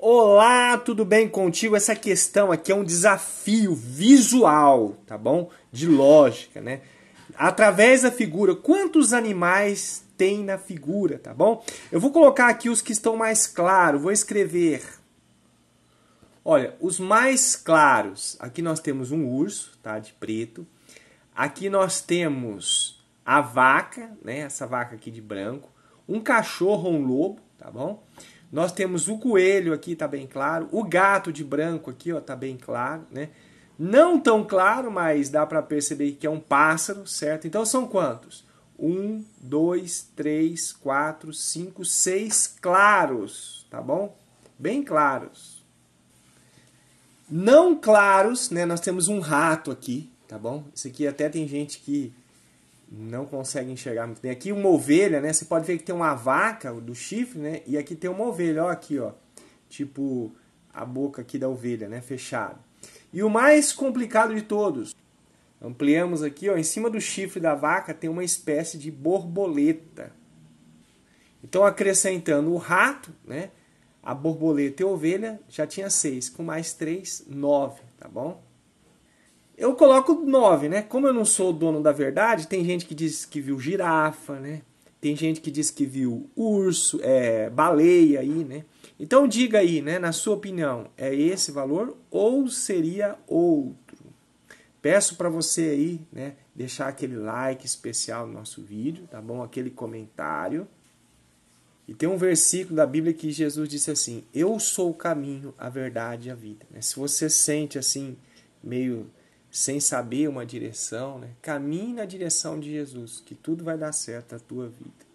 Olá, tudo bem contigo? Essa questão aqui é um desafio visual, tá bom? De lógica, né? Através da figura, quantos animais tem na figura, tá bom? Eu vou colocar aqui os que estão mais claros, vou escrever. Olha, os mais claros, aqui nós temos um urso, tá? De preto. Aqui nós temos a vaca, né? Essa vaca aqui de branco. Um cachorro, um lobo, tá bom? Nós temos o coelho aqui, tá bem claro. O gato de branco aqui, ó, tá bem claro, né? Não tão claro, mas dá para perceber que é um pássaro, certo? Então são quantos? Um, dois, três, quatro, cinco, seis claros, tá bom? Bem claros. Não claros, né? Nós temos um rato aqui, tá bom? Isso aqui até tem gente que não consegue enxergar muito bem. Aqui uma ovelha, né? Você pode ver que tem uma vaca do chifre, né? E aqui tem uma ovelha, ó, aqui, ó. Tipo a boca aqui da ovelha, né? Fechada. E o mais complicado de todos, ampliamos aqui, ó, em cima do chifre da vaca tem uma espécie de borboleta. Então acrescentando o rato, né? A borboleta e a ovelha já tinha seis, com mais três, nove, tá bom? Eu coloco 9, né? Como eu não sou o dono da verdade, tem gente que diz que viu girafa, né? Tem gente que diz que viu urso, é, baleia aí, né? Então diga aí, né, na sua opinião, é esse valor ou seria outro? Peço para você aí, né, deixar aquele like especial no nosso vídeo, tá bom? Aquele comentário. E tem um versículo da Bíblia que Jesus disse assim: "Eu sou o caminho, a verdade e a vida". Né? Se você sente assim meio sem saber uma direção, né? caminhe na direção de Jesus, que tudo vai dar certo na tua vida.